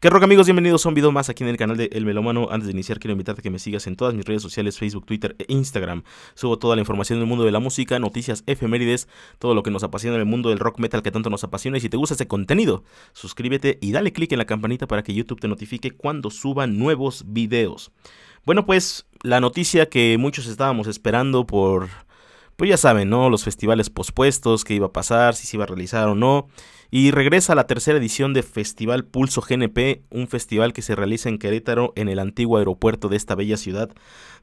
¿Qué rock amigos? Bienvenidos a un video más aquí en el canal de El Melómano. Antes de iniciar quiero invitarte a que me sigas en todas mis redes sociales, Facebook, Twitter e Instagram. Subo toda la información del mundo de la música, noticias, efemérides, todo lo que nos apasiona en el mundo del rock metal que tanto nos apasiona. Y si te gusta este contenido, suscríbete y dale click en la campanita para que YouTube te notifique cuando suba nuevos videos. Bueno pues, la noticia que muchos estábamos esperando por... Pues ya saben, ¿no? Los festivales pospuestos, qué iba a pasar, si se iba a realizar o no. Y regresa a la tercera edición de Festival Pulso GNP, un festival que se realiza en Querétaro, en el antiguo aeropuerto de esta bella ciudad,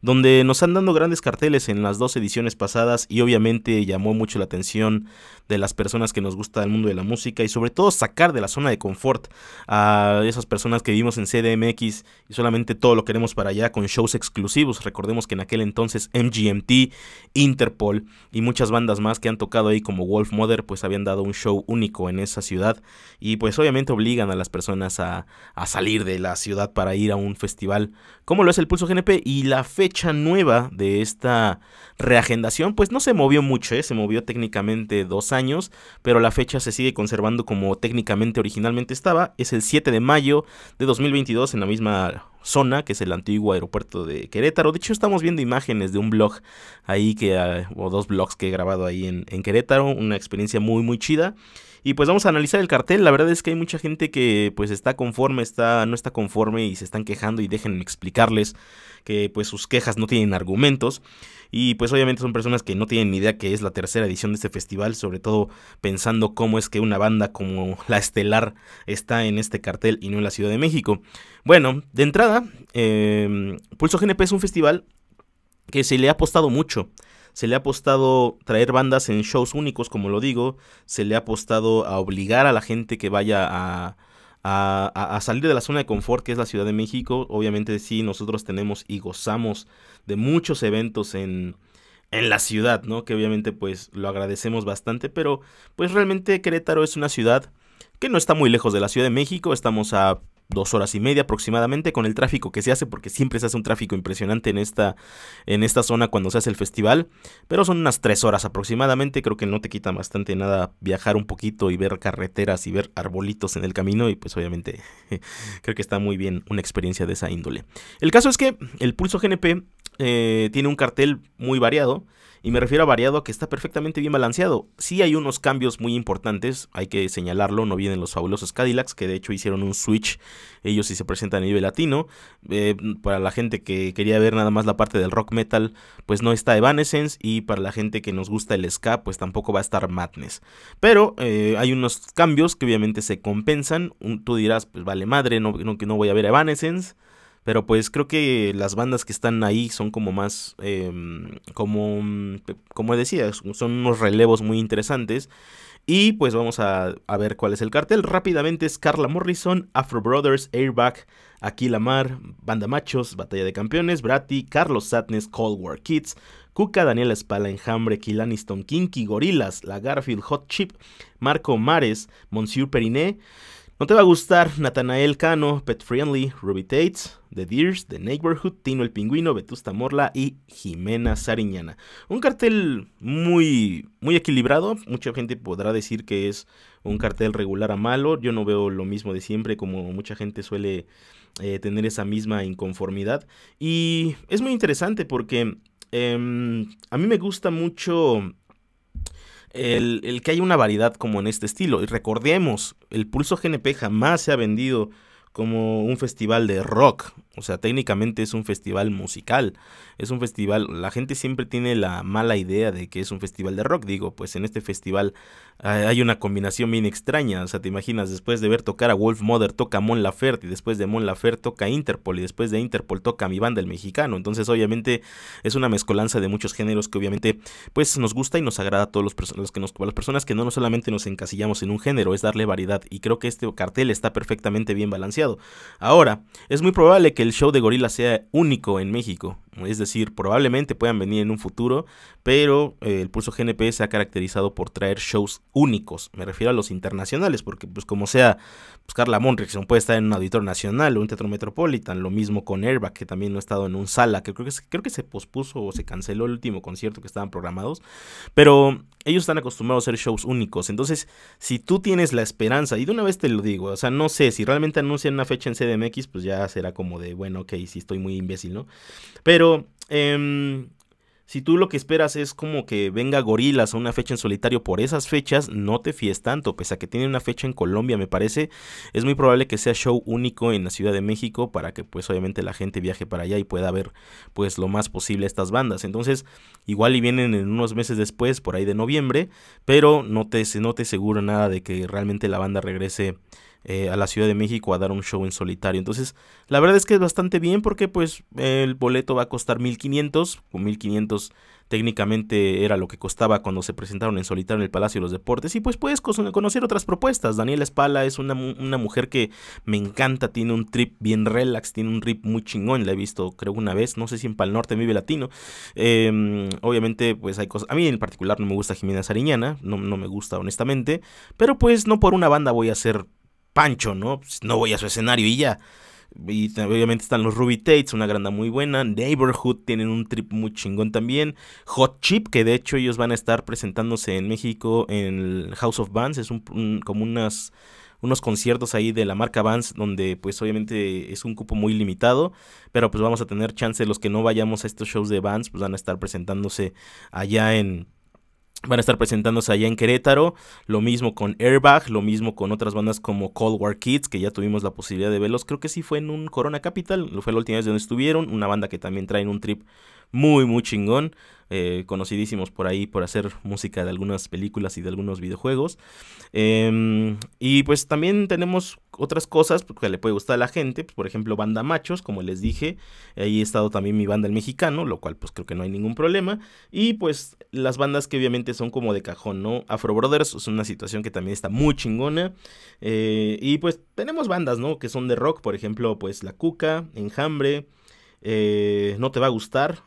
donde nos han dado grandes carteles en las dos ediciones pasadas y obviamente llamó mucho la atención de las personas que nos gusta el mundo de la música y sobre todo sacar de la zona de confort a esas personas que vivimos en CDMX y solamente todo lo queremos para allá con shows exclusivos. Recordemos que en aquel entonces MGMT, Interpol y muchas bandas más que han tocado ahí como Wolf Mother pues habían dado un show único en eso ciudad y pues obviamente obligan a las personas a, salir de la ciudad para ir a un festival como lo es el Pulso GNP y la fecha nueva de esta reagendación pues no se movió mucho, ¿eh? se movió técnicamente dos años, pero la fecha se sigue conservando como técnicamente originalmente estaba, es el 7 de mayo de 2022 en la misma zona, que es el antiguo aeropuerto de Querétaro. De hecho, estamos viendo imágenes de un blog ahí que, ah, o dos blogs que he grabado ahí en Querétaro, una experiencia muy, muy chida. Y pues vamos a analizar el cartel. La verdad es que hay mucha gente que pues está conforme, está, no está conforme y se están quejando y dejen explicarles que pues sus quejas no tienen argumentos. Y pues obviamente son personas que no tienen ni idea que es la tercera edición de este festival, sobre todo pensando cómo es que una banda como La Estelar está en este cartel y no en la Ciudad de México. Bueno, de entrada, em, Pulso GNP es un festival que se le ha apostado mucho se le ha apostado traer bandas en shows únicos, como lo digo, se le ha apostado a obligar a la gente que vaya a, salir de la zona de confort que es la Ciudad de México. Obviamente sí, nosotros tenemos y gozamos de muchos eventos en, en la ciudad, ¿no? Que obviamente pues lo agradecemos bastante, pero pues realmente Querétaro es una ciudad que no está muy lejos de la Ciudad de México, estamos a dos horas y media aproximadamente con el tráfico que se hace, porque siempre se hace un tráfico impresionante en esta, en esta zona cuando se hace el festival, pero son unas tres horas aproximadamente, creo que no te quita bastante nada viajar un poquito y ver carreteras y ver arbolitos en el camino y pues obviamente creo que está muy bien una experiencia de esa índole. El caso es que el Pulso GNP eh, tiene un cartel muy variado. Y me refiero a variado a que está perfectamente bien balanceado. Sí hay unos cambios muy importantes, hay que señalarlo, no vienen los fabulosos Cadillacs, que de hecho hicieron un switch, ellos sí se presentan a nivel latino. Eh, para la gente que quería ver nada más la parte del rock metal, pues no está Evanescence, y para la gente que nos gusta el ska, pues tampoco va a estar Madness. Pero eh, hay unos cambios que obviamente se compensan, tú dirás, pues vale madre, no, no voy a ver Evanescence, pero pues creo que las bandas que están ahí son como más, em, como, mm, como decía, son unos relevos muy interesantes. Y pues vamos a, ver cuál es el cartel. Rápidamente es Carla Morrison, Afro Brothers, Airbag, Aquila Mar, Banda Machos, Batalla de Campeones, Brati, Carlos Satnes, Cold War Kids, Cuca, Daniel Espala, Enjambre, Kilaniston, Kinky, Gorilas, La Garfield, Hot Chip, Marco Mares, Monsieur Perinet... No te va a gustar Nathanael Cano, Pet Friendly, Ruby Tates, The Deers, The Neighborhood, Tino el Pingüino, Vetusta Morla y Jimena Sariñana. Un cartel muy, muy equilibrado. Mucha gente podrá decir que es un cartel regular a malo. Yo no veo lo mismo de siempre, como mucha gente suele eh, tener esa misma inconformidad. Y es muy interesante porque em, a mí me gusta mucho el, que haya una variedad como en este estilo. Y recordemos, el Pulso GNP jamás se ha vendido como un festival de rock. O sea, técnicamente es un festival musical. Es un festival, la gente siempre tiene la mala idea de que es un festival de rock. Digo, pues en este festival hay una combinación bien extraña. O sea, te imaginas, después de ver tocar a Wolf Mother toca Mon Laferte y después de Mon Laferte toca Interpol y después de Interpol toca mi banda el mexicano. Entonces, obviamente, es una mezcolanza de muchos géneros que obviamente pues nos gusta y nos agrada a todos los, que nos, las personas que no, no solamente nos encasillamos en un género, es darle variedad. Y creo que este cartel está perfectamente bien balanceado Ahora, es muy probable que el show de gorila sea único en México. Es decir, probablemente puedan venir en un futuro, pero eh, el Pulso GNP se ha caracterizado por traer shows únicos. Me refiero a los internacionales, porque pues como sea, pues Carla no puede estar en un auditor nacional o un teatro metropolitan. Lo mismo con Airbag, que también no ha estado en un sala, que creo que, creo que se pospuso o se canceló el último concierto que estaban programados. Pero ellos están acostumbrados a hacer shows únicos. Entonces, si tú tienes la esperanza, y de una vez te lo digo, o sea, no sé, si realmente anuncian una fecha en CDMX, pues ya será como de, bueno, ok, si estoy muy imbécil, ¿no? Pero Em, si tú lo que esperas es como que venga Gorilas a una fecha en solitario por esas fechas, no te fíes tanto, pese a que tiene una fecha en Colombia, me parece, es muy probable que sea show único en la Ciudad de México para que pues obviamente la gente viaje para allá y pueda ver pues lo más posible estas bandas. Entonces, igual y vienen en unos meses después, por ahí de noviembre, pero no te, no te seguro nada de que realmente la banda regrese eh, a la Ciudad de México a dar un show en solitario. Entonces, la verdad es que es bastante bien porque pues el boleto va a costar 1500, o 1500 técnicamente era lo que costaba cuando se presentaron en solitario en el Palacio de los Deportes. Y pues puedes conocer otras propuestas. Daniela Espala es una, mujer que me encanta, tiene un trip bien relax, tiene un rip muy chingón, la he visto creo una vez, no sé si en Pal Norte, Vive Latino. Em, obviamente pues hay cosas, a mí en particular no me gusta Jimena Sariñana, no, no me gusta honestamente, pero pues no por una banda voy a ser Pancho, ¿no? Pues, no voy a su escenario y ya. Y obviamente están los Ruby Tates, una granda muy buena. Neighborhood tienen un trip muy chingón también. Hot Chip, que de hecho ellos van a estar presentándose en México en el House of Bands. Es como unas, unos conciertos ahí de la marca Bands donde pues obviamente es un cupo muy limitado, pero pues vamos a tener chance los que no vayamos a estos shows de Bands, pues van a estar presentándose allá en Van a estar presentándose allá en Querétaro, lo mismo con Airbag, lo mismo con otras bandas como Cold War Kids, que ya tuvimos la posibilidad de verlos, creo que sí fue en un Corona Capital, fue la última vez donde estuvieron, una banda que también traen un trip muy, muy chingón, eh, conocidísimos por ahí por hacer música de algunas películas y de algunos videojuegos. Em, y pues también tenemos otras cosas pues, que le puede gustar a la gente, pues, por ejemplo, banda machos, como les dije, ahí he estado también mi banda el mexicano, lo cual pues creo que no hay ningún problema, y pues las bandas que obviamente son como de cajón, ¿no? Afro Brothers es una situación que también está muy chingona, eh, y pues tenemos bandas, ¿no? Que son de rock, por ejemplo, pues La Cuca, Enjambre, eh, No Te Va a Gustar,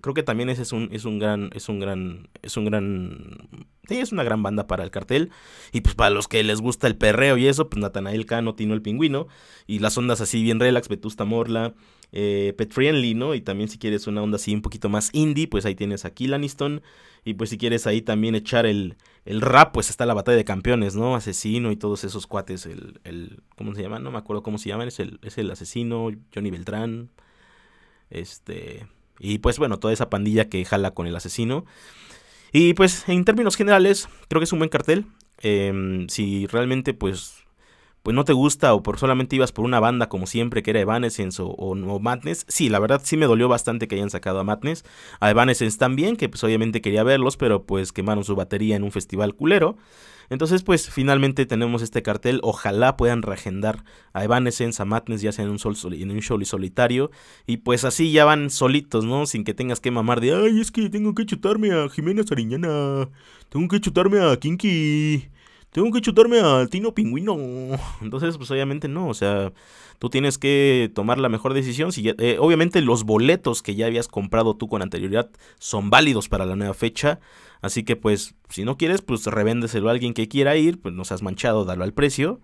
creo que también ese es un, es un gran, es un gran, es un gran, sí, es una gran banda para el cartel. Y pues para los que les gusta el perreo y eso, pues Natanael Cano, Tino el Pingüino, y las ondas así bien relax, Vetusta Morla, eh, Pet Friendly, ¿no? Y también si quieres una onda así un poquito más indie, pues ahí tienes aquí Kill Y pues si quieres ahí también echar el, rap, pues está la batalla de campeones, ¿no? Asesino y todos esos cuates, el, el ¿cómo se llama? No me acuerdo cómo se llaman, es el, es el asesino, Johnny Beltrán, este... Y pues bueno, toda esa pandilla que jala con el asesino. Y pues en términos generales, creo que es un buen cartel. Em, si realmente pues pues no te gusta o por solamente ibas por una banda como siempre que era Evanescence o, o, Madness. Sí, la verdad sí me dolió bastante que hayan sacado a Madness. A Evanescence también, que pues obviamente quería verlos, pero pues quemaron su batería en un festival culero. Entonces, pues finalmente tenemos este cartel. Ojalá puedan reagendar a Evanescence, a Madness, ya sea en un, sol, en un show solitario. Y pues así ya van solitos, ¿no? Sin que tengas que mamar de, ay, es que tengo que chutarme a Jimena Sariñana. Tengo que chutarme a Kinky tengo que chutarme al Tino Pingüino. Entonces, pues obviamente no, o sea, tú tienes que tomar la mejor decisión. Si eh, obviamente los boletos que ya habías comprado tú con anterioridad son válidos para la nueva fecha. Así que pues, si no quieres, pues revéndeselo a alguien que quiera ir, pues no seas manchado, dalo al precio.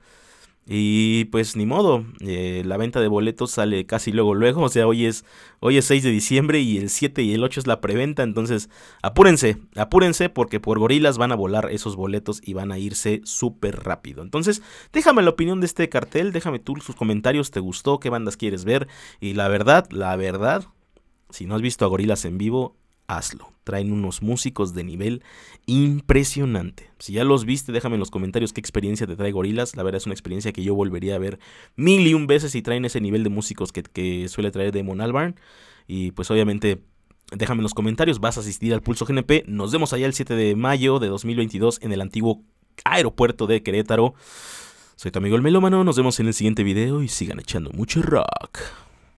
Y pues ni modo, eh, la venta de boletos sale casi luego luego, o sea, hoy es, hoy es 6 de diciembre y el 7 y el 8 es la preventa, entonces apúrense, apúrense porque por gorilas van a volar esos boletos y van a irse súper rápido. Entonces, déjame la opinión de este cartel, déjame tú sus comentarios, te gustó, qué bandas quieres ver y la verdad, la verdad, si no has visto a gorilas en vivo, hazlo. Traen unos músicos de nivel impresionante. Si ya los viste, déjame en los comentarios qué experiencia te trae Gorilas. La verdad es una experiencia que yo volvería a ver mil y un veces si traen ese nivel de músicos que, suele traer Demon Albarn. Y pues obviamente Déjame en los comentarios, vas a asistir al Pulso GNP. Nos vemos allá el 7 de mayo de 2022 en el antiguo aeropuerto de Querétaro. Soy tu amigo el Melómano, nos vemos en el siguiente video y sigan echando mucho rock.